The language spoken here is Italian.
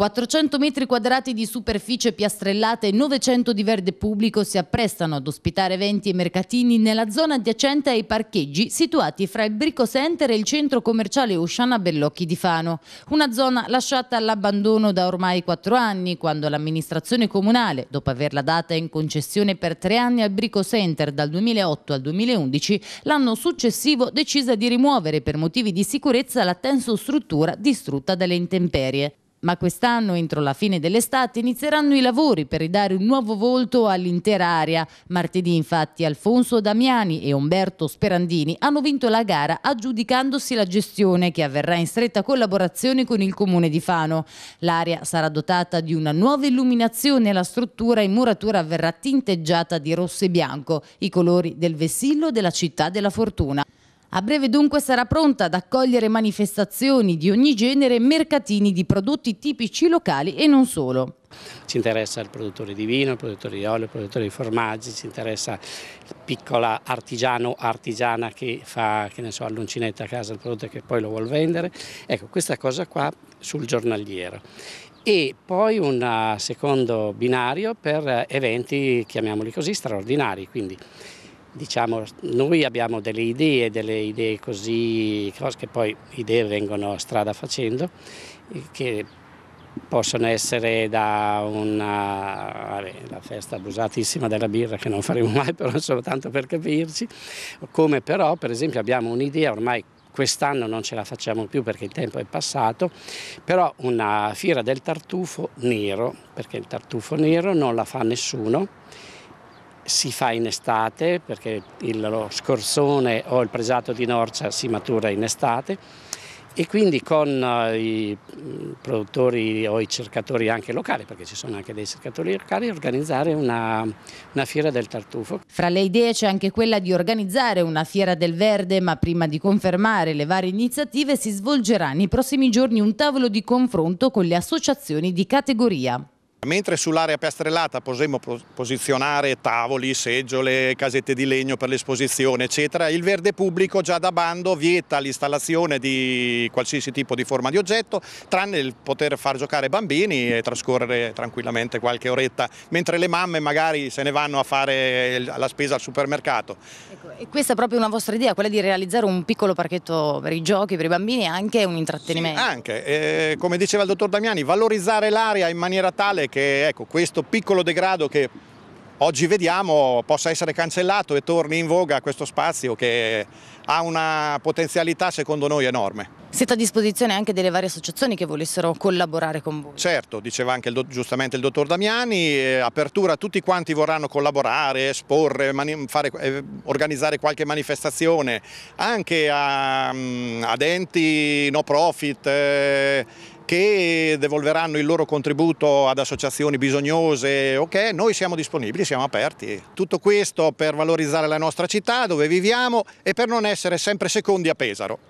400 metri quadrati di superficie piastrellata e 900 di verde pubblico si apprestano ad ospitare eventi e mercatini nella zona adiacente ai parcheggi situati fra il Brico Center e il centro commerciale Usciana Bellocchi di Fano. Una zona lasciata all'abbandono da ormai quattro anni, quando l'amministrazione comunale, dopo averla data in concessione per tre anni al Brico Center dal 2008 al 2011, l'anno successivo decise di rimuovere per motivi di sicurezza la tenso struttura distrutta dalle intemperie. Ma quest'anno, entro la fine dell'estate, inizieranno i lavori per ridare un nuovo volto all'intera area. Martedì, infatti, Alfonso Damiani e Umberto Sperandini hanno vinto la gara aggiudicandosi la gestione che avverrà in stretta collaborazione con il comune di Fano. L'area sarà dotata di una nuova illuminazione e la struttura in muratura verrà tinteggiata di rosso e bianco, i colori del vessillo della città della fortuna. A breve dunque sarà pronta ad accogliere manifestazioni di ogni genere e mercatini di prodotti tipici locali e non solo. Ci interessa il produttore di vino, il produttore di olio, il produttore di formaggi, ci interessa il piccolo artigiano o artigiana che fa che so, all'uncinetta a casa il prodotto e che poi lo vuole vendere. Ecco, questa cosa qua sul giornaliero. E poi un eh, secondo binario per eh, eventi, chiamiamoli così, straordinari. Quindi Diciamo, noi abbiamo delle idee, delle idee così, cose che poi idee vengono strada facendo, eh, che possono essere da una vabbè, la festa abusatissima della birra che non faremo mai, però solo tanto per capirci, come però per esempio abbiamo un'idea ormai quest'anno non ce la facciamo più perché il tempo è passato, però una fiera del tartufo nero, perché il tartufo nero non la fa nessuno si fa in estate perché il, lo scorsone o il presato di Norcia si matura in estate e quindi con eh, i mm, produttori o i cercatori anche locali, perché ci sono anche dei cercatori locali, organizzare una, una fiera del tartufo. Fra le idee c'è anche quella di organizzare una fiera del verde, ma prima di confermare le varie iniziative si svolgerà nei prossimi giorni un tavolo di confronto con le associazioni di categoria. Mentre sull'area piastrellata potremmo posizionare tavoli, seggiole, casette di legno per l'esposizione, eccetera, il verde pubblico già da bando vieta l'installazione di qualsiasi tipo di forma di oggetto, tranne il poter far giocare bambini e trascorrere tranquillamente qualche oretta, mentre le mamme magari se ne vanno a fare la spesa al supermercato. Ecco, e questa è proprio una vostra idea, quella di realizzare un piccolo parchetto per i giochi, per i bambini e anche un intrattenimento. Sì, anche, e, eh, come diceva il dottor Damiani, valorizzare l'area in maniera tale che ecco, questo piccolo degrado che oggi vediamo possa essere cancellato e torni in voga questo spazio che ha una potenzialità secondo noi enorme. Siete a disposizione anche delle varie associazioni che volessero collaborare con voi? Certo, diceva anche il giustamente il dottor Damiani, apertura a tutti quanti vorranno collaborare, esporre, fare, eh, organizzare qualche manifestazione, anche a, mm, ad enti no profit, eh, che devolveranno il loro contributo ad associazioni bisognose, ok, noi siamo disponibili, siamo aperti. Tutto questo per valorizzare la nostra città, dove viviamo e per non essere sempre secondi a Pesaro.